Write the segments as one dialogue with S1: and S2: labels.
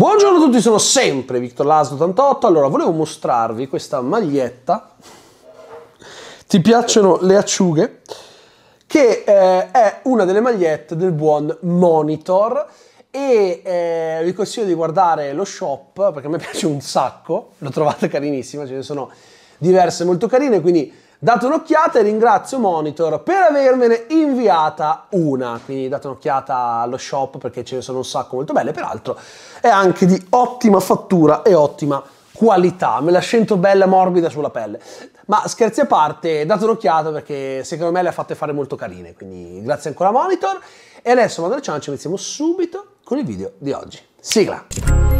S1: Buongiorno a tutti, sono sempre Victor Laszlo 88. Allora, volevo mostrarvi questa maglietta. Ti piacciono le acciughe? Che eh, è una delle magliette del buon Monitor e eh, vi consiglio di guardare lo shop perché a me piace un sacco, lo trovate carinissima, ce ne sono diverse molto carine, quindi Date un'occhiata e ringrazio Monitor per avermene inviata una, quindi date un'occhiata allo shop perché ce ne sono un sacco molto belle, peraltro è anche di ottima fattura e ottima qualità, me la sento bella morbida sulla pelle. Ma scherzi a parte, date un'occhiata perché secondo me le ha fatte fare molto carine, quindi grazie ancora Monitor. E adesso Madre Cian ci mettiamo subito con il video di oggi. Sigla!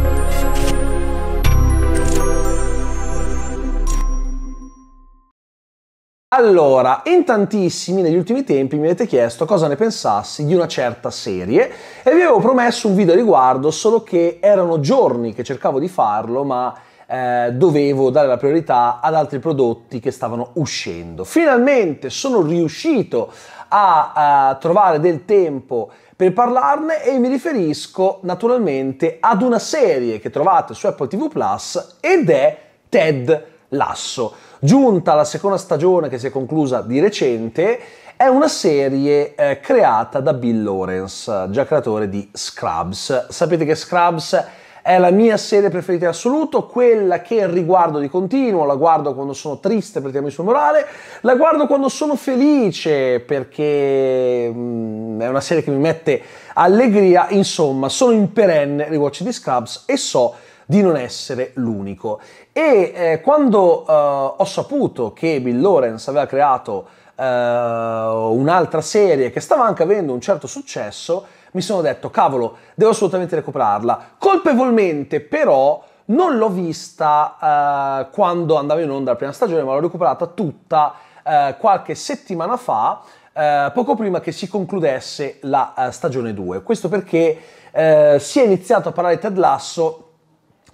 S1: Allora, in tantissimi negli ultimi tempi mi avete chiesto cosa ne pensassi di una certa serie e vi avevo promesso un video a riguardo, solo che erano giorni che cercavo di farlo, ma eh, dovevo dare la priorità ad altri prodotti che stavano uscendo. Finalmente sono riuscito a, a trovare del tempo per parlarne e mi riferisco naturalmente ad una serie che trovate su Apple TV Plus ed è Ted Lasso giunta alla seconda stagione che si è conclusa di recente, è una serie eh, creata da Bill Lawrence, già creatore di Scrubs. Sapete che Scrubs è la mia serie preferita in assoluto, quella che riguardo di continuo, la guardo quando sono triste perché tirarmi sul morale, la guardo quando sono felice perché mm, è una serie che mi mette allegria, insomma sono in perenne rewatch di Scrubs e so di non essere l'unico. E eh, quando eh, ho saputo che Bill Lawrence aveva creato eh, un'altra serie che stava anche avendo un certo successo, mi sono detto, cavolo, devo assolutamente recuperarla. Colpevolmente, però, non l'ho vista eh, quando andavo in onda la prima stagione, ma l'ho recuperata tutta eh, qualche settimana fa. Uh, poco prima che si concludesse la uh, stagione 2. Questo perché uh, si è iniziato a parlare di Ted Lasso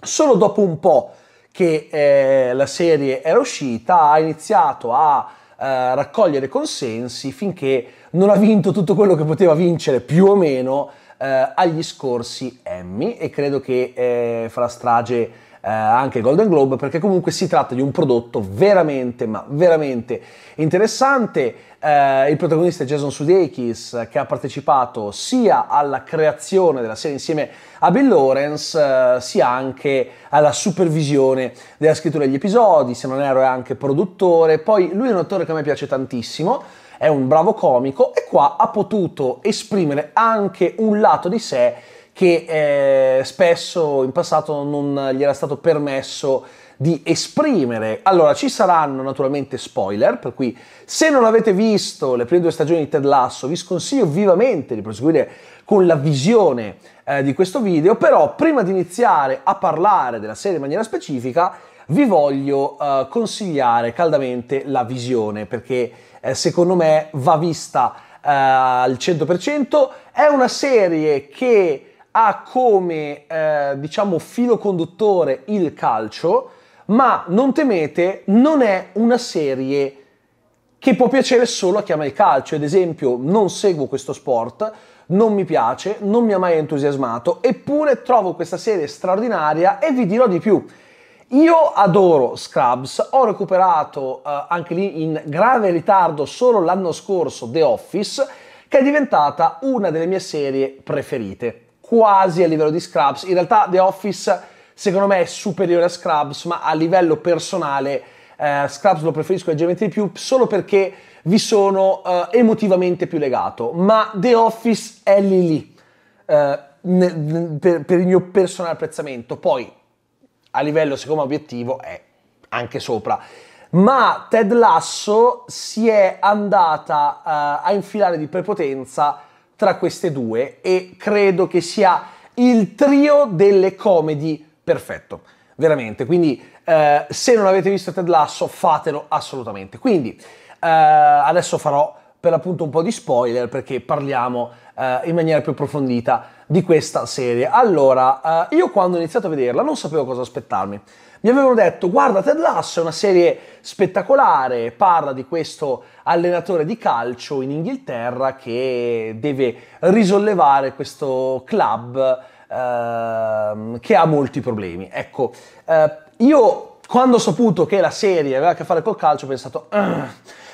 S1: solo dopo un po' che eh, la serie era uscita, ha iniziato a eh, raccogliere consensi finché non ha vinto tutto quello che poteva vincere più o meno eh, agli scorsi Emmy e credo che eh, fra strage eh, anche Golden Globe perché comunque si tratta di un prodotto veramente ma veramente interessante. Eh, il protagonista è Jason Sudeikis che ha partecipato sia alla creazione della serie insieme a Bill Lawrence eh, sia anche alla supervisione della scrittura degli episodi, se non erro è anche produttore. Poi lui è un attore che a me piace tantissimo è un bravo comico e qua ha potuto esprimere anche un lato di sé che eh, spesso in passato non gli era stato permesso di esprimere. Allora, ci saranno naturalmente spoiler, per cui se non avete visto le prime due stagioni di Ted Lasso, vi sconsiglio vivamente di proseguire con la visione eh, di questo video, però prima di iniziare a parlare della serie in maniera specifica, vi voglio eh, consigliare caldamente la visione, perché eh, secondo me va vista eh, al 100%, è una serie che ha come eh, diciamo filo conduttore il calcio, ma non temete, non è una serie che può piacere solo a chi ama il calcio. Ad esempio, non seguo questo sport, non mi piace, non mi ha mai entusiasmato, eppure trovo questa serie straordinaria e vi dirò di più. Io adoro Scrubs, ho recuperato eh, anche lì in grave ritardo solo l'anno scorso The Office, che è diventata una delle mie serie preferite quasi a livello di Scrubs. In realtà The Office secondo me è superiore a Scrubs, ma a livello personale eh, Scrubs lo preferisco leggermente di più solo perché vi sono eh, emotivamente più legato, ma The Office è lì lì. Eh, per, per il mio personale apprezzamento, poi a livello secondo me obiettivo è anche sopra. Ma Ted Lasso si è andata uh, a infilare di prepotenza tra queste due e credo che sia il trio delle comedy perfetto. Veramente, quindi eh, se non avete visto Ted Lasso fatelo assolutamente. Quindi eh, adesso farò per l'appunto un po' di spoiler perché parliamo eh, in maniera più approfondita di questa serie. Allora, eh, io quando ho iniziato a vederla non sapevo cosa aspettarmi. Mi avevano detto, guarda Ted Lasso è una serie spettacolare, parla di questo allenatore di calcio in Inghilterra che deve risollevare questo club eh, che ha molti problemi. Ecco, eh, io quando ho saputo che la serie aveva a che fare col calcio ho pensato... Ugh. Ah.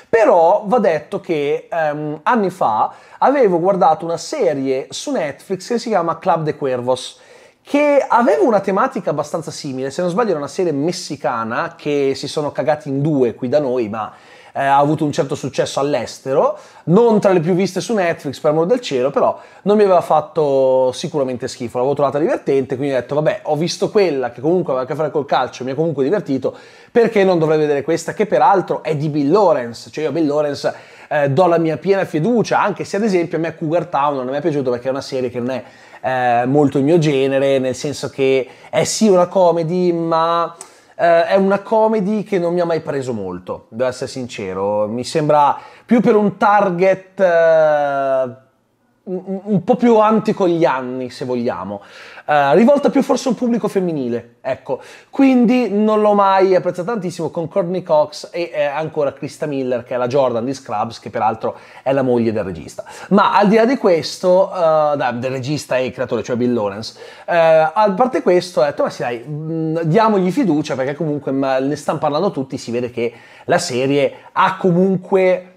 S1: Però va detto che um, anni fa avevo guardato una serie su Netflix che si chiama Club de Cuervos che aveva una tematica abbastanza simile, se non sbaglio era una serie messicana che si sono cagati in due qui da noi, ma eh, ha avuto un certo successo all'estero, non tra le più viste su Netflix per amor del cielo, però non mi aveva fatto sicuramente schifo, l'avevo trovata divertente, quindi ho detto vabbè, ho visto quella che comunque aveva a che fare col calcio, mi ha comunque divertito, perché non dovrei vedere questa che peraltro è di Bill Lawrence, cioè io a Bill Lawrence eh, do la mia piena fiducia, anche se ad esempio a me Cougar Town non mi è piaciuto perché è una serie che non è eh, molto il mio genere, nel senso che è sì una comedy, ma eh, è una comedy che non mi ha mai preso molto, devo essere sincero. Mi sembra più per un target eh, un, un po' più avanti con gli anni, se vogliamo. Eh, rivolta più forse a un pubblico femminile, ecco. Quindi non l'ho mai apprezzato tantissimo con Courtney Cox e eh, ancora Krista Miller, che è la Jordan di Scrubs, che peraltro è la moglie del regista. Ma al di là di questo, eh, del regista e creatore, cioè Bill Lawrence, eh, a parte questo, ho detto, ma sì dai, mh, mm, diamogli fiducia, perché comunque mh, ne stanno parlando tutti, si vede che la serie ha comunque...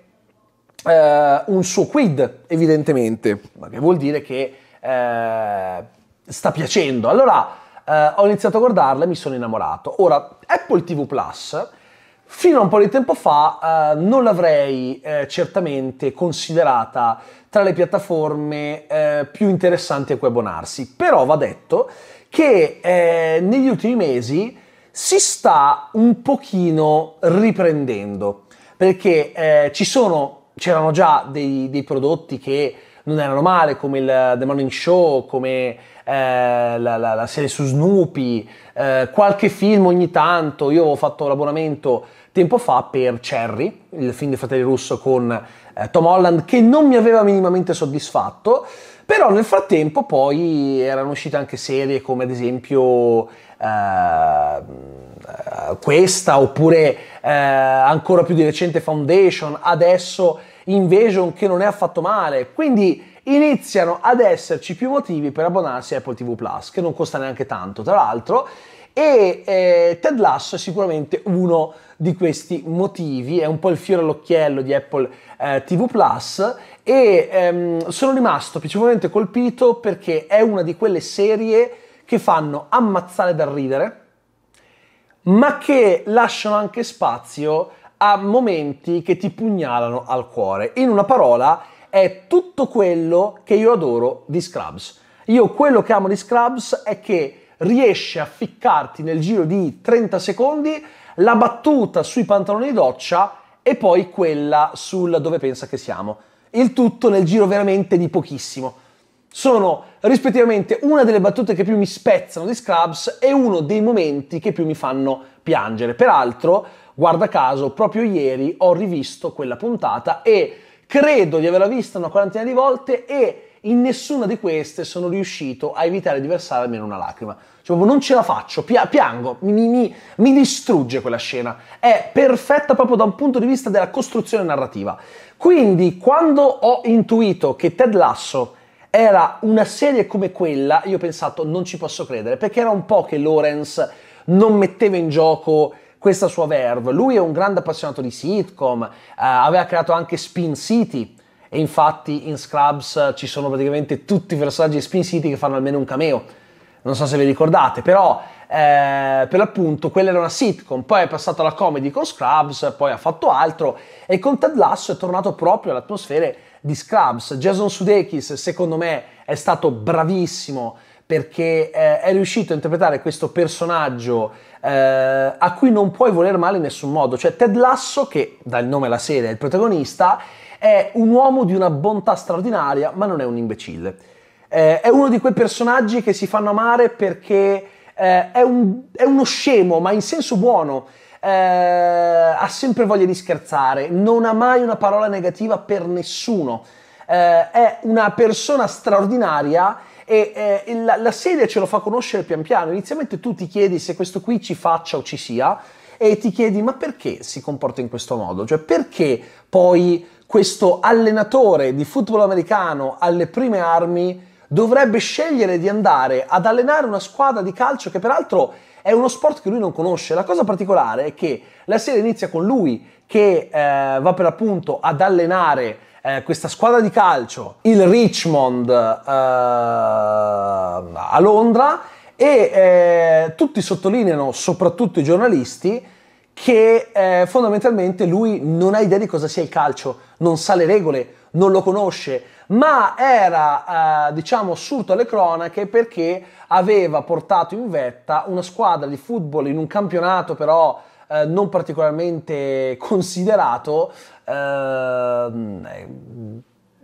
S1: Uh, un suo quid, evidentemente, ma che vuol dire che uh sta piacendo. Allora eh, ho iniziato a guardarla e mi sono innamorato. Ora, Apple TV Plus, fino a un po' di tempo fa, eh, non l'avrei eh, certamente considerata tra le piattaforme eh, più interessanti a cui abbonarsi, però va detto che eh, negli ultimi mesi si sta un pochino riprendendo perché eh, ci sono, c'erano già dei, dei prodotti che non erano male come il The Morning Show, come eh, la, la, la, serie su Snoopy, eh, qualche film ogni tanto. Io ho fatto l'abbonamento tempo fa per Cherry, il film dei fratelli russo con eh, Tom Holland, che non mi aveva minimamente soddisfatto. Però nel frattempo poi erano uscite anche serie come ad esempio eh, questa oppure eh, ancora più di recente Foundation, adesso Invasion che non è affatto male. Quindi iniziano ad esserci più motivi per abbonarsi a Apple TV Plus, che non costa neanche tanto, tra l'altro, e eh, Ted Lasso è sicuramente uno di questi motivi, è un po' il fiore all'occhiello di Apple eh, TV Plus e ehm, sono rimasto piacevolmente colpito perché è una di quelle serie che fanno ammazzare dal ridere, ma che lasciano anche spazio a momenti che ti pugnalano al cuore. In una parola, è tutto quello che io adoro di Scrubs. Io quello che amo di Scrubs è che riesce a ficcarti nel giro di 30 secondi la battuta sui pantaloni di doccia e poi quella sul dove pensa che siamo. Il tutto nel giro veramente di pochissimo. Sono rispettivamente una delle battute che più mi spezzano di Scrubs e uno dei momenti che più mi fanno piangere. Peraltro, guarda caso, proprio ieri ho rivisto quella puntata e Credo di averla vista una quarantina di volte e in nessuna di queste sono riuscito a evitare di versare almeno una lacrima. Cioè, proprio non ce la faccio, pia- piango, mi, mi, mi, distrugge quella scena. È perfetta proprio da un punto di vista della costruzione narrativa. Quindi, quando ho intuito che Ted Lasso era una serie come quella, io ho pensato non ci posso credere, perché era un po' che Lawrence non metteva in gioco questa sua verve. Lui è un grande appassionato di sitcom, eh, aveva creato anche Spin City e infatti in Scrubs eh, ci sono praticamente tutti i personaggi di Spin City che fanno almeno un cameo. Non so se vi ricordate, però eh, per l'appunto quella era una sitcom, poi è passato alla comedy con Scrubs, poi ha fatto altro e con Ted Lasso è tornato proprio alle di Scrubs. Jason Sudeikis secondo me è stato bravissimo perché eh, è riuscito a interpretare questo personaggio eh, a cui non puoi voler male in nessun modo. Cioè Ted Lasso, che dal nome alla serie è il protagonista, è un uomo di una bontà straordinaria, ma non è un imbecille. Eh, è uno di quei personaggi che si fanno amare perché eh, è, un, è, uno scemo, ma in senso buono. Eh, ha sempre voglia di scherzare, non ha mai una parola negativa per nessuno. Eh, è una persona straordinaria e eh, la, la serie ce lo fa conoscere pian piano. Inizialmente tu ti chiedi se questo qui ci faccia o ci sia e ti chiedi ma perché si comporta in questo modo? Cioè perché poi questo allenatore di football americano alle prime armi dovrebbe scegliere di andare ad allenare una squadra di calcio che peraltro è uno sport che lui non conosce. La cosa particolare è che la serie inizia con lui che eh, va per appunto ad allenare eh, questa squadra di calcio, il Richmond eh, a Londra e eh, tutti sottolineano, soprattutto i giornalisti, che eh, fondamentalmente lui non ha idea di cosa sia il calcio, non sa le regole, non lo conosce, ma era eh, diciamo assurdo alle cronache perché aveva portato in vetta una squadra di football in un campionato però eh, non particolarmente considerato Ehm,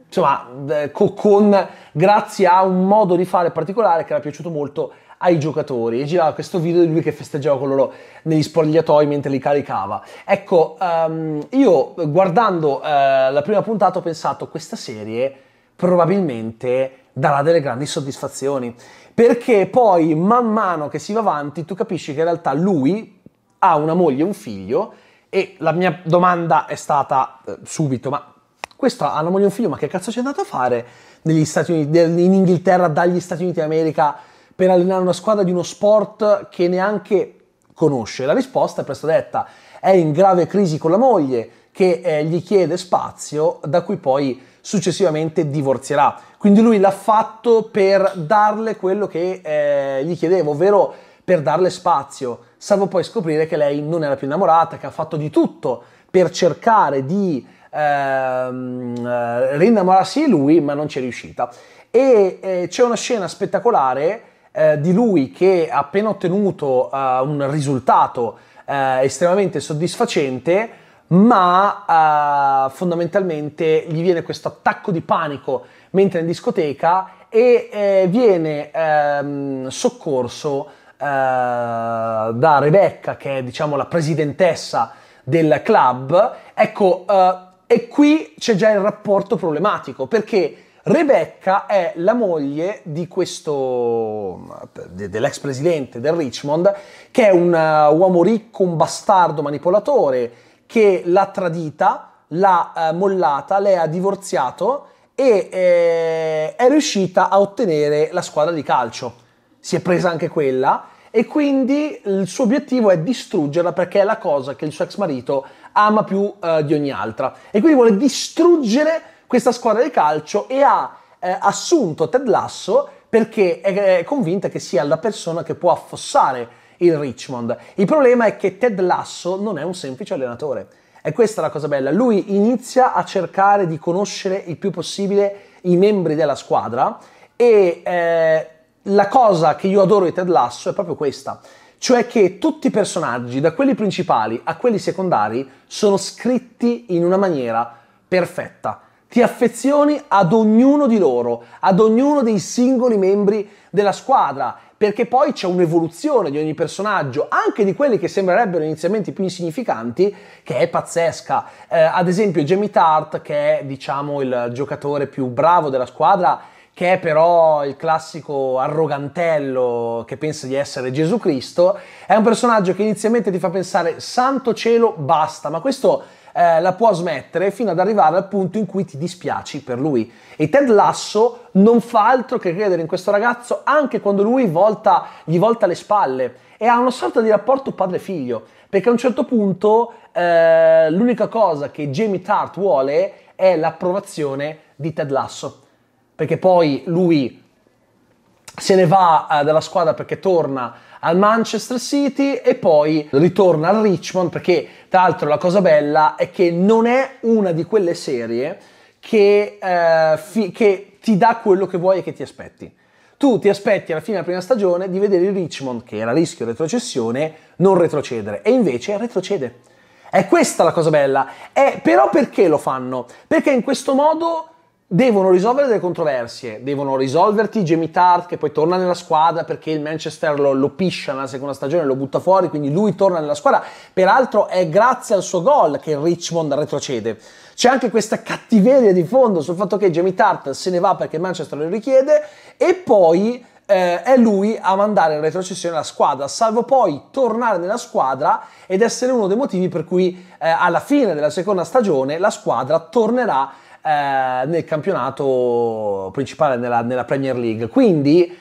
S1: insomma, eh, con, grazie a un modo di fare particolare che era piaciuto molto ai giocatori e girava questo video di lui che festeggiava con loro negli spogliatoi mentre li caricava. Ecco, um, io guardando uh, la prima puntata ho pensato questa serie probabilmente darà delle grandi soddisfazioni perché poi man mano che si va avanti tu capisci che in realtà lui ha una moglie e un figlio e la mia domanda è stata eh, subito, ma questa alla moglie e un figlio, ma che cazzo è andato a fare negli Stati Uniti, in Inghilterra, dagli Stati Uniti d'America per allenare una squadra di uno sport che neanche conosce? La risposta è presto detta, è in grave crisi con la moglie che eh, gli chiede spazio da cui poi successivamente divorzierà. Quindi lui l'ha fatto per darle quello che eh, gli chiedevo, ovvero per darle spazio, salvo poi scoprire che lei non era più innamorata, che ha fatto di tutto per cercare di ehm, eh, rinnamorarsi di lui, ma non ci è riuscita. E eh, c'è una scena spettacolare eh, di lui che ha appena ottenuto eh, un risultato eh, estremamente soddisfacente, ma eh, fondamentalmente gli viene questo attacco di panico mentre è in discoteca e viene ehm, soccorso eh, da Rebecca, che è diciamo la presidentessa del club, ecco, eh, e qui c'è già il rapporto problematico perché Rebecca è la moglie di questo, dell'ex presidente del Richmond, che è un eh, uomo ricco, un bastardo manipolatore, che l'ha tradita, l'ha mollata, lei ha divorziato e eh, è riuscita a ottenere la squadra di calcio. Si è presa anche quella e quindi il suo obiettivo è distruggerla perché è la cosa che il suo ex marito ama più eh, di ogni altra e quindi vuole distruggere questa squadra di calcio e ha eh, assunto Ted Lasso perché è, è convinta che sia la persona che può affossare il Richmond. Il problema è che Ted Lasso non è un semplice allenatore. E questa è la cosa bella. Lui inizia a cercare di conoscere il più possibile i membri della squadra e eh, la cosa che io adoro di Ted Lasso è proprio questa, cioè che tutti i personaggi, da quelli principali a quelli secondari, sono scritti in una maniera perfetta. Ti affezioni ad ognuno di loro, ad ognuno dei singoli membri della squadra, perché poi c'è un'evoluzione di ogni personaggio, anche di quelli che sembrerebbero inizialmente più insignificanti, che è pazzesca. Eh, ad esempio Jamie Tart, che è diciamo il giocatore più bravo della squadra, che è però il classico arrogantello che pensa di essere Gesù Cristo, è un personaggio che inizialmente ti fa pensare santo cielo basta, ma questo eh, la può smettere fino ad arrivare al punto in cui ti dispiaci per lui. E Ted Lasso non fa altro che credere in questo ragazzo anche quando lui volta, gli volta le spalle e ha una sorta di rapporto padre-figlio, perché a un certo punto eh, l'unica cosa che Jamie Tart vuole è l'approvazione di Ted Lasso perché poi lui se ne va eh, dalla squadra perché torna al Manchester City e poi ritorna al Richmond perché tra l'altro la cosa bella è che non è una di quelle serie che, eh, fi- che ti dà quello che vuoi e che ti aspetti. Tu ti aspetti alla fine della prima stagione di vedere il Richmond, che era a rischio retrocessione, non retrocedere e invece retrocede. È questa la cosa bella. È, però perché lo fanno? Perché in questo modo devono risolvere delle controversie, devono risolverti Jamie Tart che poi torna nella squadra perché il Manchester lo, lo, piscia nella seconda stagione, lo butta fuori, quindi lui torna nella squadra. Peraltro è grazie al suo gol che Richmond retrocede. C'è anche questa cattiveria di fondo sul fatto che Jamie Tart se ne va perché il Manchester lo richiede e poi eh, è lui a mandare in retrocessione la squadra, salvo poi tornare nella squadra ed essere uno dei motivi per cui eh, alla fine della seconda stagione la squadra tornerà eh, nel campionato principale, nella, nella Premier League. Quindi eh,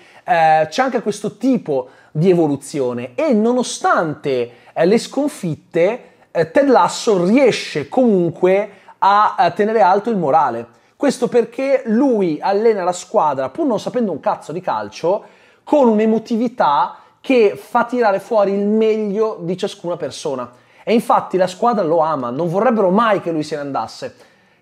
S1: c'è anche questo tipo di evoluzione e nonostante eh, le sconfitte, eh, Ted Lasso riesce comunque a, a tenere alto il morale. Questo perché lui allena la squadra, pur non sapendo un cazzo di calcio, con un'emotività che fa tirare fuori il meglio di ciascuna persona. E infatti la squadra lo ama, non vorrebbero mai che lui se ne andasse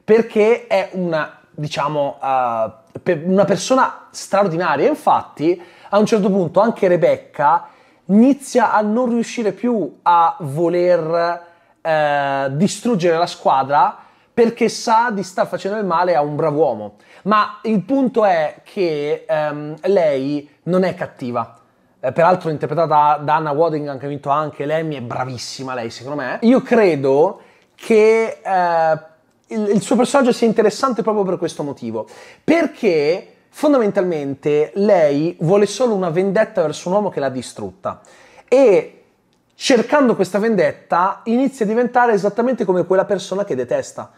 S1: perché è una, diciamo, uh, per una persona straordinaria. Infatti, a un certo punto anche Rebecca inizia a non riuscire più a voler uh, distruggere la squadra perché sa di star facendo il male a un bravo uomo. Ma il punto è che um, lei non è cattiva. Eh, peraltro interpretata da Anna Waddingham che ha vinto anche l'Emmy, è bravissima lei secondo me. Io credo che eh, il, il suo personaggio sia interessante proprio per questo motivo. Perché fondamentalmente lei vuole solo una vendetta verso un uomo che l'ha distrutta. E cercando questa vendetta inizia a diventare esattamente come quella persona che detesta.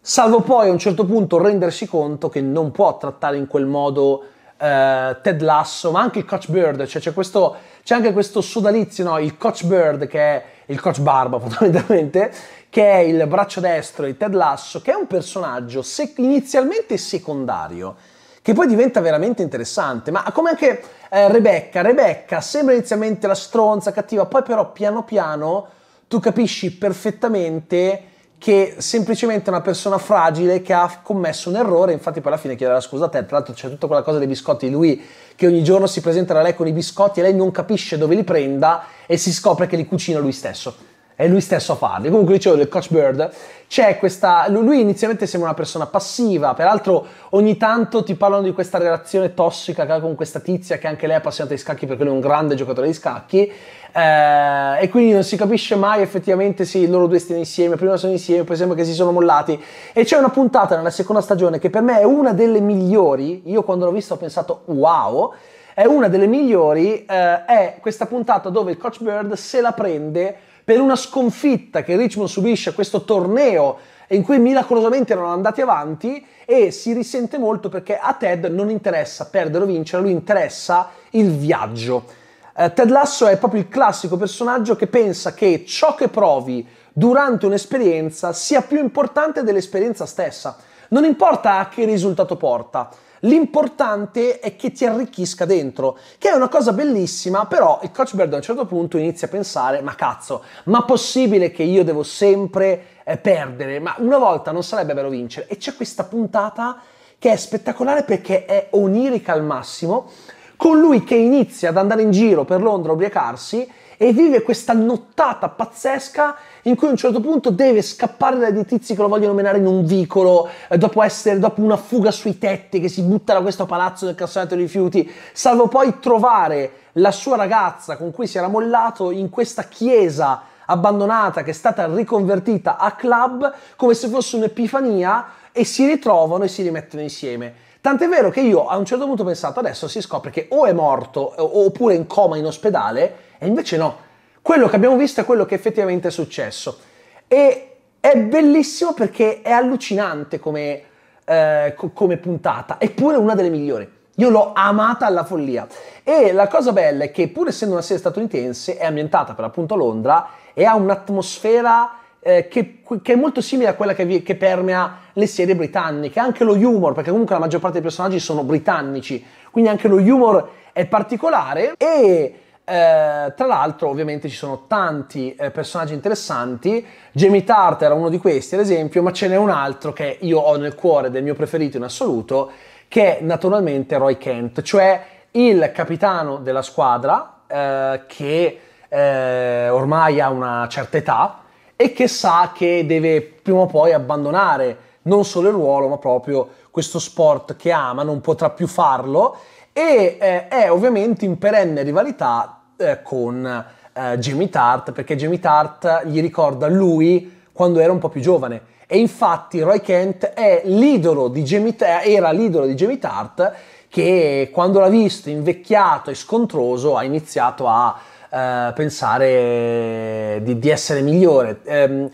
S1: Salvo poi a un certo punto rendersi conto che non può trattare in quel modo eh, Ted Lasso, ma anche il Coach Bird, cioè c'è, questo, c'è anche questo sodalizio, no? il Coach Bird che è il coach Barba fondamentalmente, che è il braccio destro di Ted Lasso, che è un personaggio sec- inizialmente secondario, che poi diventa veramente interessante, ma come anche eh, Rebecca, Rebecca sembra inizialmente la stronza cattiva, poi però piano piano tu capisci perfettamente che semplicemente una persona fragile che ha commesso un errore, infatti poi alla fine chiederà scusa a te, tra l'altro c'è tutta quella cosa dei biscotti, di lui che ogni giorno si presenta da lei con i biscotti e lei non capisce dove li prenda e si scopre che li cucina lui stesso, è lui stesso a farli. Comunque dicevo del Coach Bird, c'è questa, lui inizialmente sembra una persona passiva, peraltro ogni tanto ti parlano di questa relazione tossica che ha con questa tizia che anche lei è appassionata di scacchi perché lui è un grande giocatore di scacchi, eh, e quindi non si capisce mai effettivamente se sì, loro due stiano insieme, prima sono insieme, poi sembra che si sono mollati. E c'è una puntata nella seconda stagione che per me è una delle migliori, io quando l'ho vista ho pensato wow, è una delle migliori, eh, è questa puntata dove il coach Bird se la prende per una sconfitta che Richmond subisce a questo torneo in cui miracolosamente erano andati avanti e si risente molto perché a Ted non interessa perdere o vincere, lui interessa il viaggio. Eh, Ted Lasso è proprio il classico personaggio che pensa che ciò che provi durante un'esperienza sia più importante dell'esperienza stessa. Non importa a che risultato porta. L'importante è che ti arricchisca dentro, che è una cosa bellissima, però il coach Bird a un certo punto inizia a pensare, ma cazzo, ma possibile che io devo sempre eh, perdere? Ma una volta non sarebbe bello vincere. E c'è questa puntata che è spettacolare perché è onirica al massimo, colui che inizia ad andare in giro per Londra a ubriacarsi e vive questa nottata pazzesca in cui a un certo punto deve scappare dai tizi che lo vogliono menare in un vicolo, eh, dopo, essere, dopo una fuga sui tetti che si butta da questo palazzo del cassonetto dei rifiuti, salvo poi trovare la sua ragazza con cui si era mollato in questa chiesa abbandonata che è stata riconvertita a club come se fosse un'epifania e si ritrovano e si rimettono insieme. Tant'è vero che io a un certo punto ho pensato, adesso si scopre che o è morto oppure in coma in ospedale, e invece no. Quello che abbiamo visto è quello che effettivamente è successo. E è bellissimo perché è allucinante come, eh, co- come puntata, eppure una delle migliori. Io l'ho amata alla follia. E la cosa bella è che, pur essendo una serie statunitense, è ambientata per l'appunto a Londra e ha un'atmosfera eh, che, che, è molto simile a quella che, vi, che, permea le serie britanniche, anche lo humor, perché comunque la maggior parte dei personaggi sono britannici, quindi anche lo humor è particolare e eh, tra l'altro ovviamente ci sono tanti eh, personaggi interessanti, Jamie Tart era uno di questi ad esempio, ma ce n'è un altro che io ho nel cuore del mio preferito in assoluto, che è naturalmente Roy Kent, cioè il capitano della squadra eh, che eh, ormai ha una certa età, e che sa che deve prima o poi abbandonare non solo il ruolo, ma proprio questo sport che ama, non potrà più farlo e eh, è ovviamente in perenne rivalità eh, con eh, Jimmy Tart, perché Jimmy Tart gli ricorda lui quando era un po' più giovane. E infatti Roy Kent l'idolo Jimmy, era l'idolo di Jamie Tart che quando l'ha visto invecchiato e scontroso ha iniziato a eh, pensare di, di, essere migliore. Eh,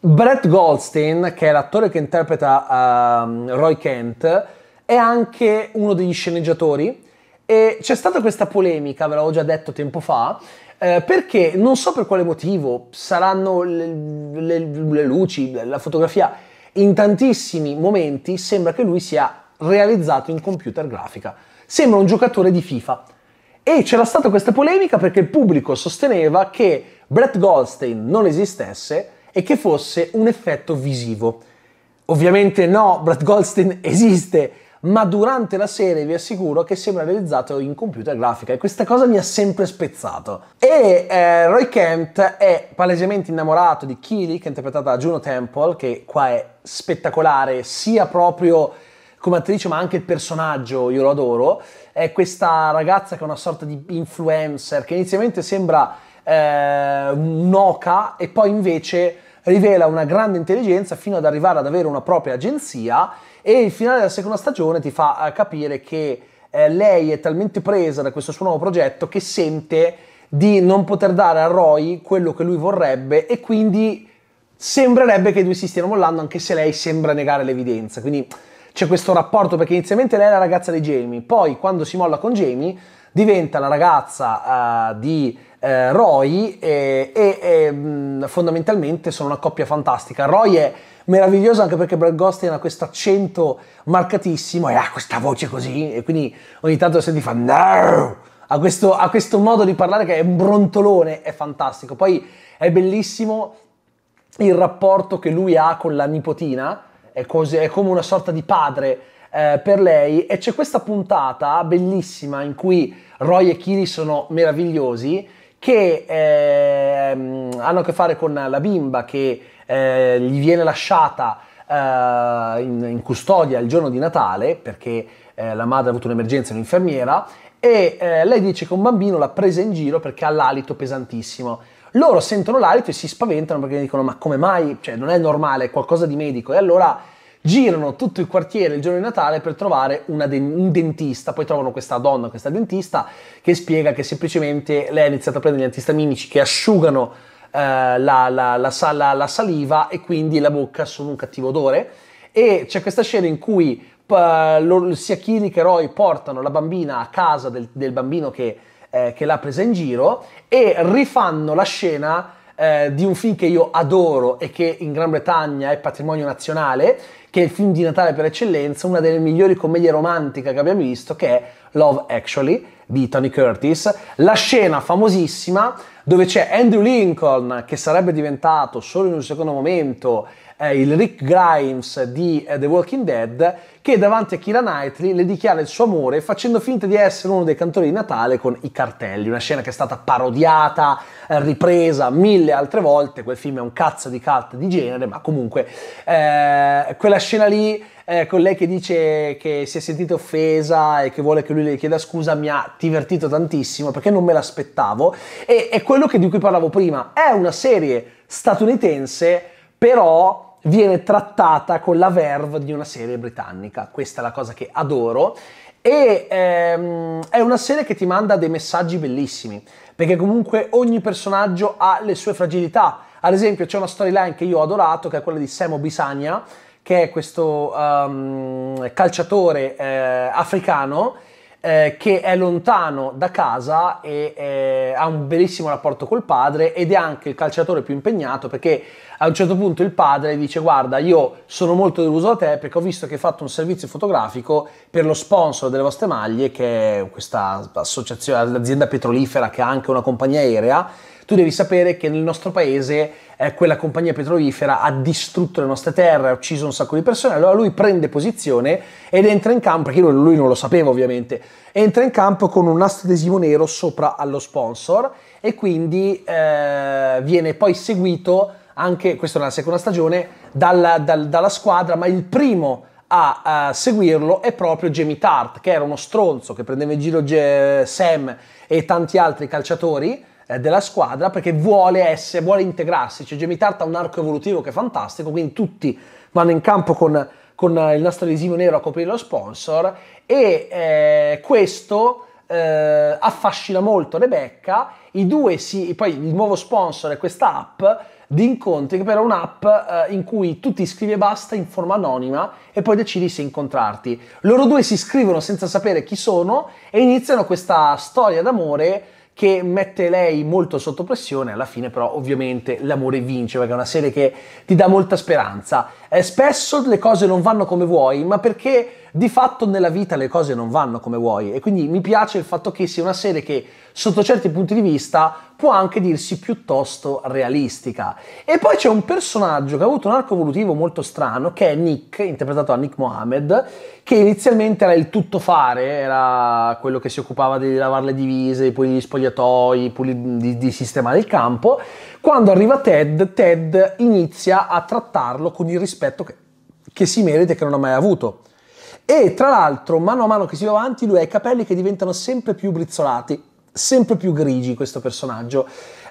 S1: Brett Goldstein, che è l'attore che interpreta uh, Roy Kent, è anche uno degli sceneggiatori e c'è stata questa polemica, ve l'avevo già detto tempo fa, eh, perché non so per quale motivo saranno le, le, le luci, la fotografia, in tantissimi momenti sembra che lui sia realizzato in computer grafica. Sembra un giocatore di FIFA e c'era stata questa polemica perché il pubblico sosteneva che Brett Goldstein non esistesse e che fosse un effetto visivo. Ovviamente no, Brett Goldstein esiste, ma durante la serie vi assicuro che sembra realizzato in computer grafica e questa cosa mi ha sempre spezzato. E eh, Roy Kent è palesemente innamorato di Kili, che è interpretata da Juno Temple, che qua è spettacolare sia proprio come attrice ma anche il personaggio, io lo adoro è questa ragazza che è una sorta di influencer che inizialmente sembra eh, un'oca e poi invece rivela una grande intelligenza fino ad arrivare ad avere una propria agenzia e il finale della seconda stagione ti fa eh, capire che eh, lei è talmente presa da questo suo nuovo progetto che sente di non poter dare a Roy quello che lui vorrebbe e quindi sembrerebbe che i due si stiano mollando anche se lei sembra negare l'evidenza. Quindi c'è questo rapporto perché inizialmente lei è la ragazza di Jamie, poi quando si molla con Jamie diventa la ragazza uh, di uh, Roy e, e, e mh, fondamentalmente sono una coppia fantastica. Roy è meraviglioso anche perché Brad Gostin ha questo accento marcatissimo e ha questa voce così e quindi ogni tanto senti fa no! Ha questo, ha questo modo di parlare che è un brontolone, è fantastico. Poi è bellissimo il rapporto che lui ha con la nipotina, è, così, è come una sorta di padre eh, per lei e c'è questa puntata bellissima in cui Roy e Kiri sono meravigliosi che eh, hanno a che fare con la bimba che eh, gli viene lasciata eh, in, in, custodia il giorno di Natale perché eh, la madre ha avuto un'emergenza un'infermiera e eh, lei dice che un bambino l'ha presa in giro perché ha l'alito pesantissimo loro sentono l'alito e si spaventano perché dicono ma come mai, cioè non è normale, è qualcosa di medico. E allora girano tutto il quartiere il giorno di Natale per trovare de- un dentista, poi trovano questa donna, questa dentista, che spiega che semplicemente lei ha iniziato a prendere gli antistaminici che asciugano eh, la, la, la, la, saliva e quindi la bocca sono un cattivo odore. E c'è questa scena in cui eh, lo, sia Kiri che Roy portano la bambina a casa del, del bambino che eh, che l'ha presa in giro e rifanno la scena eh, di un film che io adoro e che in Gran Bretagna è patrimonio nazionale, che è il film di Natale per eccellenza, una delle migliori commedie romantiche che abbiamo visto, che è Love Actually di Tony Curtis, la scena famosissima dove c'è Andrew Lincoln che sarebbe diventato solo in un secondo momento eh, il Rick Grimes di eh, The Walking Dead, che davanti a Kira Knightley le dichiara il suo amore facendo finta di essere uno dei cantori di Natale con i cartelli, una scena che è stata parodiata, eh, ripresa mille altre volte, quel film è un cazzo di cult di genere, ma comunque eh, quella scena lì eh, con lei che dice che si è sentita offesa e che vuole che lui le chieda scusa mi ha divertito tantissimo perché non me l'aspettavo e è quello che, di cui parlavo prima, è una serie statunitense però viene trattata con la verve di una serie britannica. Questa è la cosa che adoro. E ehm, è una serie che ti manda dei messaggi bellissimi, perché comunque ogni personaggio ha le sue fragilità. Ad esempio c'è una storyline che io ho adorato, che è quella di Semo Bisagna, che è questo um, calciatore eh, africano eh, che è lontano da casa e eh, ha un bellissimo rapporto col padre ed è anche il calciatore più impegnato perché a un certo punto il padre dice guarda io sono molto deluso da te perché ho visto che hai fatto un servizio fotografico per lo sponsor delle vostre maglie che è questa associazione, l'azienda petrolifera che ha anche una compagnia aerea tu devi sapere che nel nostro paese eh, quella compagnia petrolifera ha distrutto le nostre terre, ha ucciso un sacco di persone, allora lui prende posizione ed entra in campo, perché lui non lo sapeva ovviamente, entra in campo con un nastro adesivo nero sopra allo sponsor e quindi eh, viene poi seguito anche, questa è una seconda stagione, dalla, dal, dalla squadra, ma il primo a, seguirlo è proprio Jamie Tart, che era uno stronzo che prendeva in giro Sam e tanti altri calciatori eh, della squadra perché vuole essere, vuole integrarsi. Cioè, Jamie Tart ha un arco evolutivo che è fantastico, quindi tutti vanno in campo con, con eh, il nastro visivo nero a coprire lo sponsor e eh, questo eh, affascina molto Rebecca. I due si, poi il nuovo sponsor è questa app di incontri, che però è un'app eh, in cui tu ti scrivi e basta in forma anonima e poi decidi se incontrarti. Loro due si scrivono senza sapere chi sono e iniziano questa storia d'amore che mette lei molto sotto pressione, alla fine però ovviamente l'amore vince perché è una serie che ti dà molta speranza. Eh, spesso le cose non vanno come vuoi, ma perché di fatto nella vita le cose non vanno come vuoi e quindi mi piace il fatto che sia una serie che sotto certi punti di vista può anche dirsi piuttosto realistica. E poi c'è un personaggio che ha avuto un arco evolutivo molto strano, che è Nick, interpretato da Nick Mohamed, che inizialmente era il tuttofare, era quello che si occupava di lavare le divise, poi gli spogliatoi, poi di, di sistemare il campo. Quando arriva Ted, Ted inizia a trattarlo con il rispetto che, che si merita e che non ha mai avuto. E tra l'altro, mano a mano che si va avanti, lui ha i capelli che diventano sempre più brizzolati sempre più grigi questo personaggio.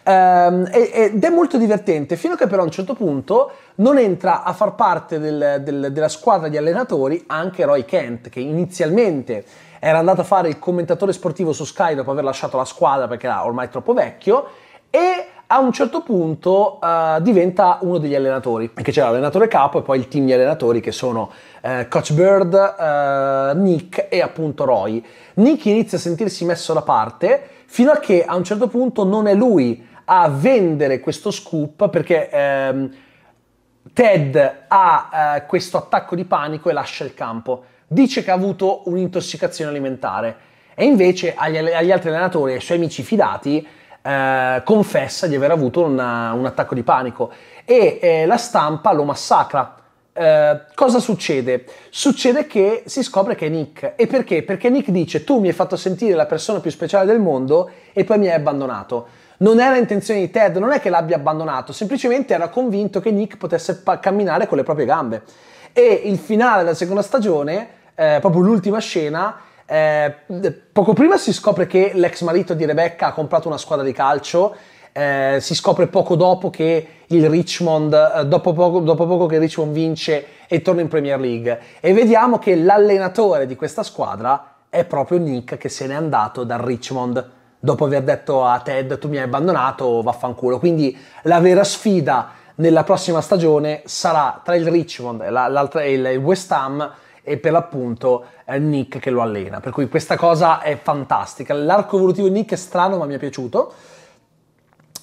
S1: Um, ed è molto divertente, fino a che però a un certo punto non entra a far parte del, del, della squadra di allenatori anche Roy Kent, che inizialmente era andato a fare il commentatore sportivo su Sky dopo aver lasciato la squadra perché era ormai troppo vecchio, e a un certo punto uh, diventa uno degli allenatori, perché c'è l'allenatore capo e poi il team di allenatori che sono uh, Coach Bird, uh, Nick e appunto Roy. Nick inizia a sentirsi messo da parte fino a che a un certo punto non è lui a vendere questo scoop perché ehm, Ted ha eh, questo attacco di panico e lascia il campo. Dice che ha avuto un'intossicazione alimentare e invece agli, agli altri allenatori e ai suoi amici fidati eh, confessa di aver avuto una, un attacco di panico e eh, la stampa lo massacra eh, cosa succede? Succede che si scopre che è Nick. E perché? Perché Nick dice tu mi hai fatto sentire la persona più speciale del mondo e poi mi hai abbandonato. Non era intenzione di Ted, non è che l'abbia abbandonato, semplicemente era convinto che Nick potesse pa- camminare con le proprie gambe. E il finale della seconda stagione, eh, proprio l'ultima scena, eh, poco prima si scopre che l'ex marito di Rebecca ha comprato una squadra di calcio eh, si scopre poco dopo che il Richmond, eh, dopo poco, dopo poco che Richmond vince e torna in Premier League. E vediamo che l'allenatore di questa squadra è proprio Nick che se n'è andato dal Richmond dopo aver detto a Ted tu mi hai abbandonato, vaffanculo. Quindi la vera sfida nella prossima stagione sarà tra il Richmond e il West Ham e per l'appunto eh, Nick che lo allena. Per cui questa cosa è fantastica. L'arco evolutivo di Nick è strano ma mi è piaciuto.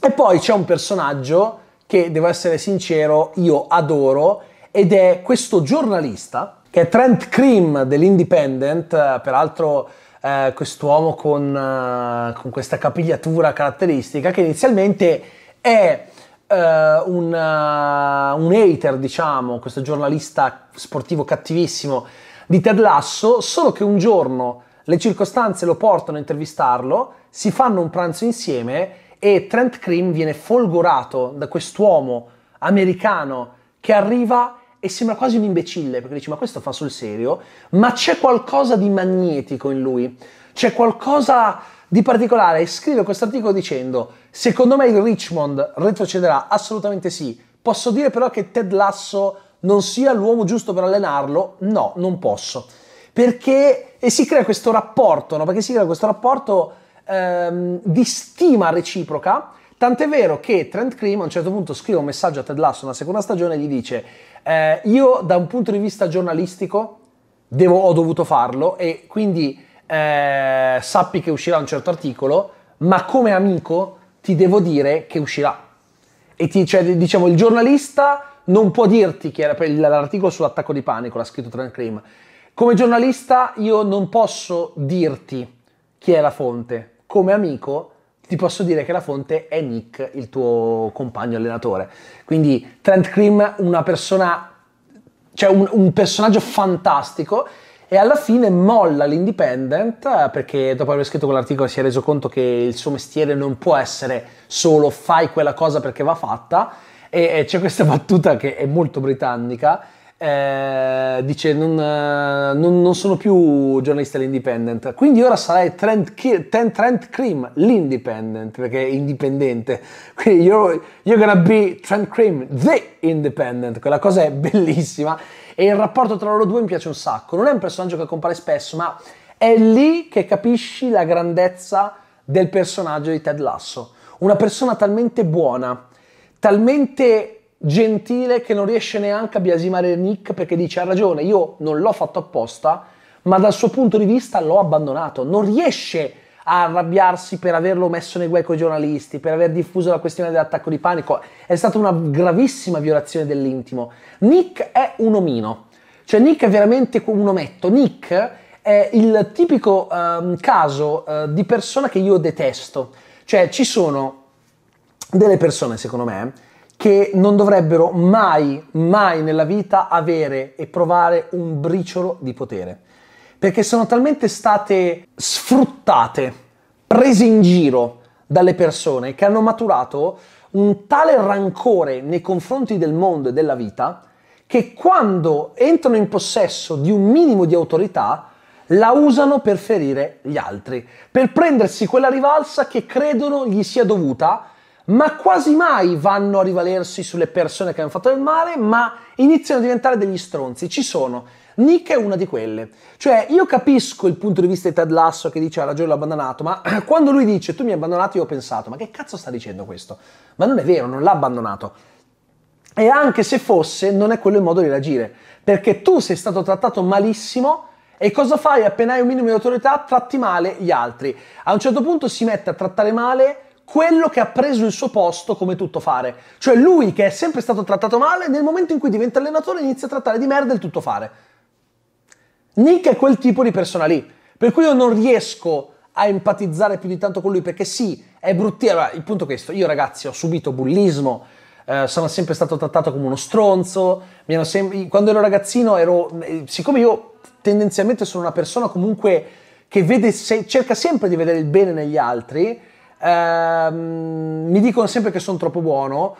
S1: E poi c'è un personaggio che, devo essere sincero, io adoro ed è questo giornalista che è Trent Cream dell'Independent, eh, peraltro eh, quest'uomo con, eh, con, questa capigliatura caratteristica che inizialmente è eh, un, uh, un hater, diciamo, questo giornalista sportivo cattivissimo di Ted Lasso, solo che un giorno le circostanze lo portano a intervistarlo, si fanno un pranzo insieme e Trent Cream viene folgorato da quest'uomo americano che arriva e sembra quasi un imbecille perché dice ma questo fa sul serio, ma c'è qualcosa di magnetico in lui, c'è qualcosa di particolare e scrive questo articolo dicendo secondo me il Richmond retrocederà assolutamente sì, posso dire però che Ted Lasso non sia l'uomo giusto per allenarlo? No, non posso. Perché e si crea questo rapporto, no? Perché si crea questo rapporto ehm, di stima reciproca. Tant'è vero che Trent Cream a un certo punto scrive un messaggio a Ted Lasso nella seconda stagione e gli dice eh, io da un punto di vista giornalistico devo, ho dovuto farlo e quindi eh, sappi che uscirà un certo articolo, ma come amico ti devo dire che uscirà. E ti, cioè, diciamo, il giornalista non può dirti che era l'articolo sull'attacco di panico, l'ha scritto Trent Cream. Come giornalista io non posso dirti chi è la fonte, come amico ti posso dire che la fonte è Nick, il tuo compagno allenatore. Quindi Trent Cream, una persona, cioè un, un personaggio fantastico e alla fine molla l'Independent eh, perché dopo aver scritto quell'articolo si è reso conto che il suo mestiere non può essere solo fai quella cosa perché va fatta e, e c'è questa battuta che è molto britannica eh, dice non, eh, non, non, sono più giornalista all'independent, quindi ora sarai Trent, Trent Cream, l'independent, perché è indipendente, quindi you're, you're gonna be Trent Cream, the independent, quella cosa è bellissima e il rapporto tra loro due mi piace un sacco, non è un personaggio che compare spesso, ma è lì che capisci la grandezza del personaggio di Ted Lasso, una persona talmente buona, talmente gentile che non riesce neanche a biasimare Nick perché dice ha ragione, io non l'ho fatto apposta, ma dal suo punto di vista l'ho abbandonato. Non riesce a arrabbiarsi per averlo messo nei guai con i giornalisti, per aver diffuso la questione dell'attacco di panico. È stata una gravissima violazione dell'intimo. Nick è un omino, cioè Nick è veramente un ometto. Nick è il tipico eh, caso eh, di persona che io detesto. Cioè ci sono delle persone, secondo me, che non dovrebbero mai, mai nella vita avere e provare un briciolo di potere. Perché sono talmente state sfruttate, prese in giro dalle persone che hanno maturato un tale rancore nei confronti del mondo e della vita che quando entrano in possesso di un minimo di autorità la usano per ferire gli altri, per prendersi quella rivalsa che credono gli sia dovuta ma quasi mai vanno a rivalersi sulle persone che hanno fatto del male, ma iniziano a diventare degli stronzi. Ci sono. Nick è una di quelle. Cioè, io capisco il punto di vista di Ted Lasso che dice ha ah, ragione l'ho abbandonato, ma quando lui dice tu mi hai abbandonato io ho pensato, ma che cazzo sta dicendo questo? Ma non è vero, non l'ha abbandonato. E anche se fosse, non è quello il modo di reagire, perché tu sei stato trattato malissimo e cosa fai appena hai un minimo di autorità? Tratti male gli altri. A un certo punto si mette a trattare male quello che ha preso il suo posto come tuttofare. Cioè lui che è sempre stato trattato male, nel momento in cui diventa allenatore inizia a trattare di merda il tuttofare. Nick è quel tipo di persona lì. Per cui io non riesco a empatizzare più di tanto con lui perché sì, è bruttino. Allora, il punto è questo, io ragazzi ho subito bullismo, eh, sono sempre stato trattato come uno stronzo, sem- quando ero ragazzino ero... Eh, siccome io tendenzialmente sono una persona comunque che vede se- cerca sempre di vedere il bene negli altri, ehm, mi dicono sempre che sono troppo buono,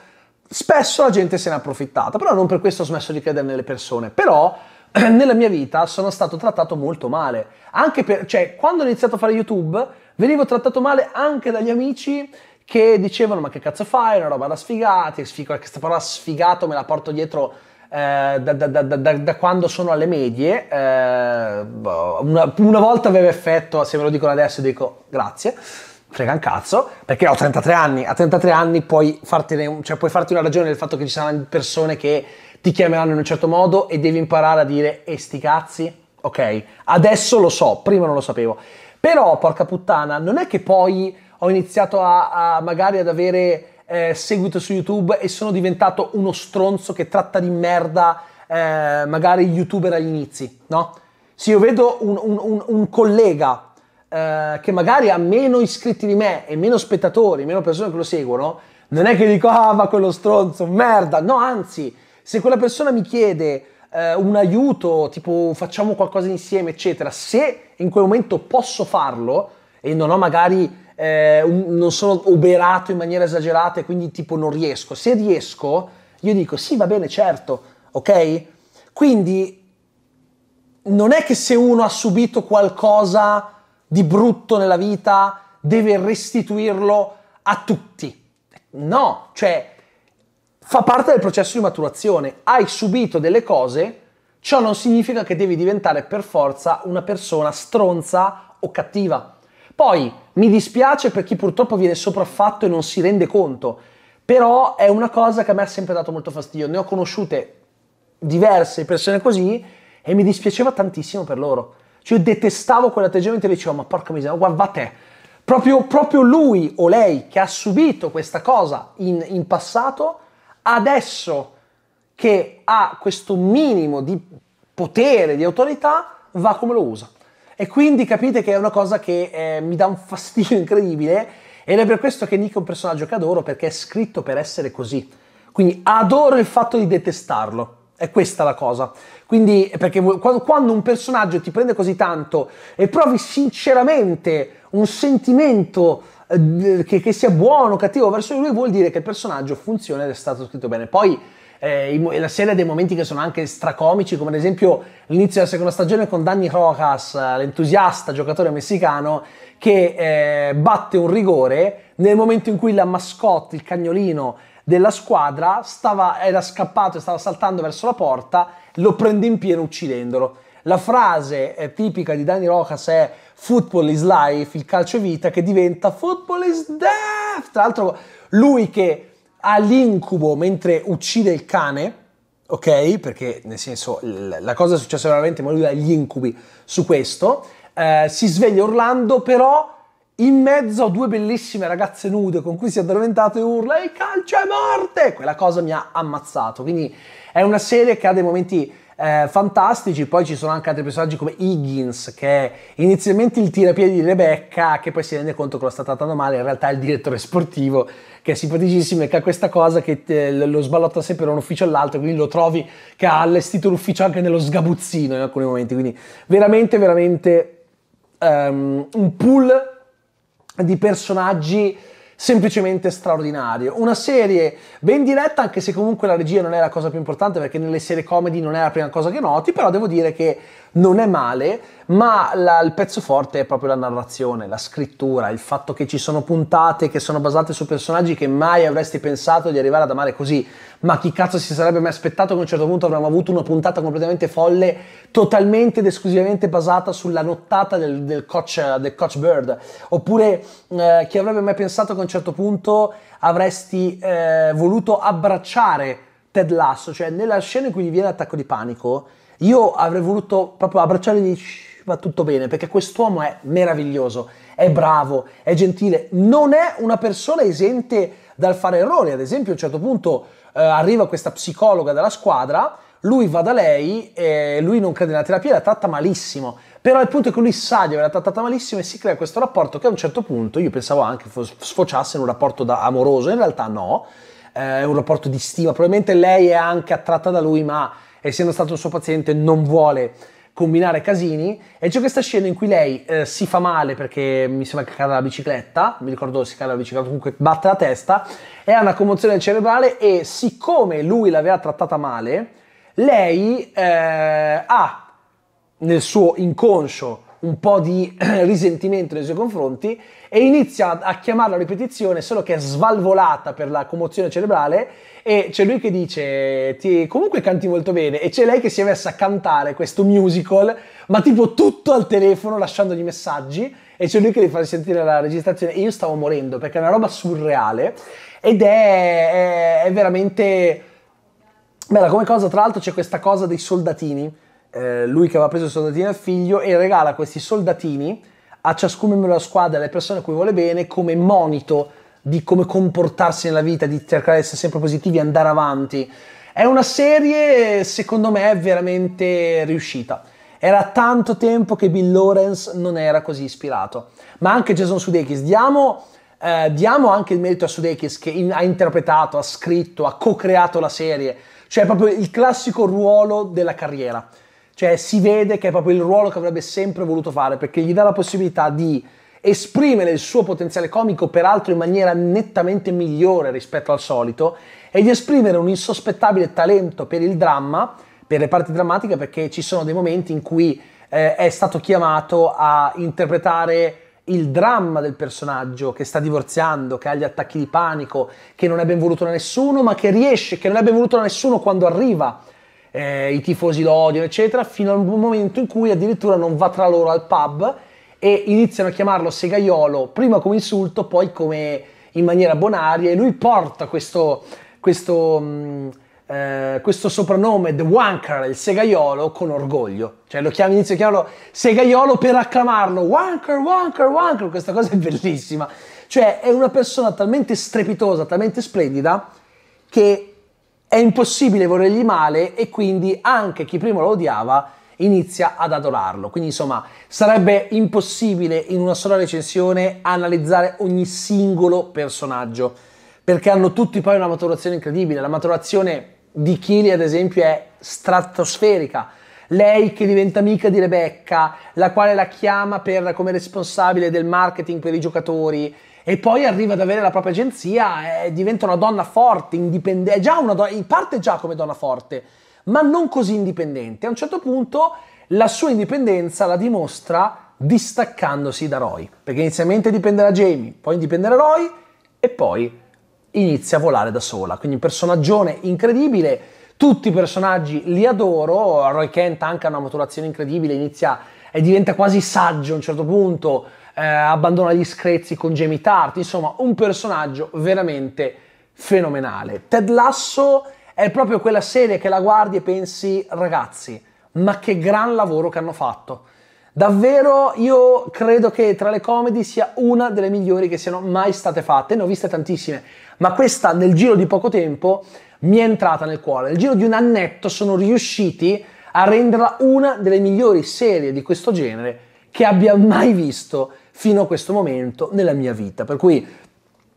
S1: spesso la gente se ne è approfittata, però non per questo ho smesso di credere nelle persone, però nella mia vita sono stato trattato molto male, anche per, cioè quando ho iniziato a fare YouTube venivo trattato male anche dagli amici che dicevano ma che cazzo fai, una roba da sfigati, sfigo, questa parola sfigato me la porto dietro eh, da, da, da, da, quando sono alle medie, eh, boh, una, una volta aveva effetto, se ve me lo dicono adesso dico grazie, frega un cazzo, perché ho 33 anni, a 33 anni puoi, fartene, cioè puoi farti una ragione del fatto che ci saranno persone che ti chiameranno in un certo modo e devi imparare a dire e eh, sti cazzi, ok? Adesso lo so, prima non lo sapevo. Però, porca puttana, non è che poi ho iniziato a, a magari ad avere eh, seguito su YouTube e sono diventato uno stronzo che tratta di merda eh, magari youtuber agli inizi, no? Se io vedo un, un, un, un collega eh, che magari ha meno iscritti di me e meno spettatori, meno persone che lo seguono, non è che dico ah ma quello stronzo, merda, no anzi, se quella persona mi chiede eh, un aiuto, tipo facciamo qualcosa insieme, eccetera, se in quel momento posso farlo e non ho magari eh, un, non sono oberato in maniera esagerata e quindi tipo non riesco. Se riesco, io dico sì, va bene, certo, ok? Quindi non è che se uno ha subito qualcosa di brutto nella vita deve restituirlo a tutti. No, cioè fa parte del processo di maturazione. Hai subito delle cose, ciò non significa che devi diventare per forza una persona stronza o cattiva. Poi mi dispiace per chi purtroppo viene sopraffatto e non si rende conto, però è una cosa che a me ha sempre dato molto fastidio. Ne ho conosciute diverse persone così e mi dispiaceva tantissimo per loro. Cioè, io detestavo quell'atteggiamento e dicevo, ma porca miseria, guarda te. Proprio, proprio, lui o lei che ha subito questa cosa in, in passato, adesso che ha questo minimo di potere, di autorità, va come lo usa. E quindi capite che è una cosa che eh, mi dà un fastidio incredibile ed è per questo che Nick è un personaggio che adoro perché è scritto per essere così. Quindi adoro il fatto di detestarlo. È questa la cosa. Quindi, perché quando un personaggio ti prende così tanto e provi sinceramente un sentimento eh, che, che, sia buono o cattivo verso lui, vuol dire che il personaggio funziona ed è stato scritto bene. Poi eh, la serie ha dei momenti che sono anche stracomici, come ad esempio l'inizio della seconda stagione con Danny Rojas, eh, l'entusiasta giocatore messicano, che eh, batte un rigore nel momento in cui la mascotte, il cagnolino, della squadra stava, era scappato e stava saltando verso la porta, lo prende in pieno uccidendolo. La frase eh, tipica di Dani Rojas è football is life, il calcio è vita, che diventa football is death. Tra l'altro lui che ha l'incubo mentre uccide il cane, ok? Perché nel senso la cosa è successa veramente, ma lui ha gli incubi su questo. Eh, si sveglia urlando, però in mezzo a due bellissime ragazze nude con cui si è addormentato e urla il calcio è morte! Quella cosa mi ha ammazzato. Quindi è una serie che ha dei momenti eh, fantastici, poi ci sono anche altri personaggi come Higgins che è inizialmente il tirapiedi di Rebecca che poi si rende conto che lo sta trattando male, in realtà è il direttore sportivo che è simpaticissimo e che ha questa cosa che te, eh, lo sballotta sempre da un ufficio all'altro, quindi lo trovi che ha allestito l'ufficio anche nello sgabuzzino in alcuni momenti, quindi veramente veramente um, un pull di personaggi semplicemente straordinario. Una serie ben diretta, anche se comunque la regia non è la cosa più importante, perché nelle serie comedy non è la prima cosa che noti, però devo dire che non è male, ma la, il pezzo forte è proprio la narrazione, la scrittura, il fatto che ci sono puntate che sono basate su personaggi che mai avresti pensato di arrivare ad amare così. Ma chi cazzo si sarebbe mai aspettato che a un certo punto avremmo avuto una puntata completamente folle, totalmente ed esclusivamente basata sulla nottata del, del, coach, del coach, Bird? Oppure eh, chi avrebbe mai pensato che a un certo punto avresti eh, voluto abbracciare Ted Lasso? Cioè, nella scena in cui gli viene l'attacco di panico io avrei voluto proprio abbracciare e dire va tutto bene, perché quest'uomo è meraviglioso, è bravo, è gentile, non è una persona esente dal fare errori. Ad esempio, a un certo punto eh, arriva questa psicologa della squadra, lui va da lei e lui non crede nella terapia, la tratta malissimo. Però il punto è che lui sa di averla trattata malissimo e si crea questo rapporto che a un certo punto io pensavo anche sfociasse in un rapporto amoroso, in realtà no, è eh, un rapporto di stima. Probabilmente lei è anche attratta da lui, ma essendo stato un suo paziente, non vuole combinare casini e c'è questa scena in cui lei eh, si fa male perché mi sembra che cada la bicicletta, mi ricordo si cade la bicicletta, comunque batte la testa e ha una commozione cerebrale e siccome lui l'aveva trattata male, lei eh, ha nel suo inconscio un po' di risentimento nei suoi confronti e inizia a chiamarla a ripetizione, solo che è svalvolata per la commozione cerebrale e c'è lui che dice ti comunque canti molto bene e c'è lei che si è messa a cantare questo musical, ma tipo tutto al telefono lasciandogli messaggi e c'è lui che gli fa sentire la registrazione e io stavo morendo perché è una roba surreale ed è, è, è veramente bella come cosa, tra l'altro c'è questa cosa dei soldatini eh, lui che aveva preso i soldatini al figlio e regala questi soldatini a ciascun membro della squadra e alle persone a cui vuole bene come monito di come comportarsi nella vita, di cercare di essere sempre positivi e andare avanti. È una serie, secondo me, veramente riuscita. Era tanto tempo che Bill Lawrence non era così ispirato. Ma anche Jason Sudeikis, diamo, eh, diamo anche il merito a Sudeikis che in, ha interpretato, ha scritto, ha co-creato la serie. Cioè proprio il classico ruolo della carriera cioè si vede che è proprio il ruolo che avrebbe sempre voluto fare perché gli dà la possibilità di esprimere il suo potenziale comico, peraltro in maniera nettamente migliore rispetto al solito, e di esprimere un insospettabile talento per il dramma, per le parti drammatiche, perché ci sono dei momenti in cui eh, è stato chiamato a interpretare il dramma del personaggio che sta divorziando, che ha gli attacchi di panico, che non è ben voluto da nessuno, ma che riesce, che non è ben voluto da nessuno quando arriva eh, i tifosi lo odiano, eccetera, fino al momento in cui addirittura non va tra loro al pub e iniziano a chiamarlo segaiolo, prima come insulto, poi come in maniera bonaria, e lui porta questo, questo, mh, mm, eh, questo soprannome, The Wanker, il segaiolo, con orgoglio. Cioè lo chiama, inizia a chiamarlo segaiolo per acclamarlo, Wanker, Wanker, Wanker, questa cosa è bellissima. Cioè è una persona talmente strepitosa, talmente splendida, che è impossibile volergli male e quindi anche chi prima lo odiava inizia ad adorarlo. Quindi insomma sarebbe impossibile in una sola recensione analizzare ogni singolo personaggio perché hanno tutti poi una maturazione incredibile. La maturazione di Kili ad esempio è stratosferica. Lei che diventa amica di Rebecca, la quale la chiama per, come responsabile del marketing per i giocatori, e poi arriva ad avere la propria agenzia e diventa una donna forte, indipendente, è già una donna, parte già come donna forte, ma non così indipendente. A un certo punto la sua indipendenza la dimostra distaccandosi da Roy, perché inizialmente dipende da Jamie, poi dipende da Roy e poi inizia a volare da sola. Quindi un personaggio incredibile, tutti i personaggi li adoro, Roy Kent anche ha una maturazione incredibile, inizia e diventa quasi saggio a un certo punto, eh, abbandona gli screzi con Jamie Tart, insomma un personaggio veramente fenomenale. Ted Lasso è proprio quella serie che la guardi e pensi ragazzi, ma che gran lavoro che hanno fatto. Davvero io credo che tra le comedy sia una delle migliori che siano mai state fatte, ne ho viste tantissime, ma questa nel giro di poco tempo mi è entrata nel cuore. Nel giro di un annetto sono riusciti a renderla una delle migliori serie di questo genere che abbia mai visto fino a questo momento nella mia vita. Per cui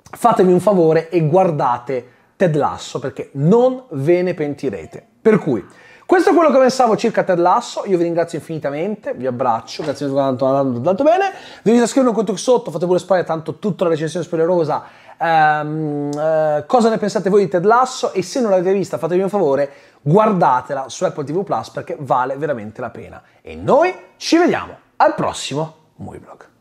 S1: fatemi un favore e guardate Ted Lasso perché non ve ne pentirete. Per cui questo è quello che pensavo circa Ted Lasso, io vi ringrazio infinitamente, vi abbraccio, grazie per tanto, tanto, tanto bene, vi invito a scrivere un commento sotto, fate pure spoiler, tanto tutta la recensione spoilerosa, ehm, eh, cosa ne pensate voi di Ted Lasso e se non l'avete vista fatemi un favore, guardatela su Apple TV Plus perché vale veramente la pena. E noi ci vediamo al prossimo Movie Blog.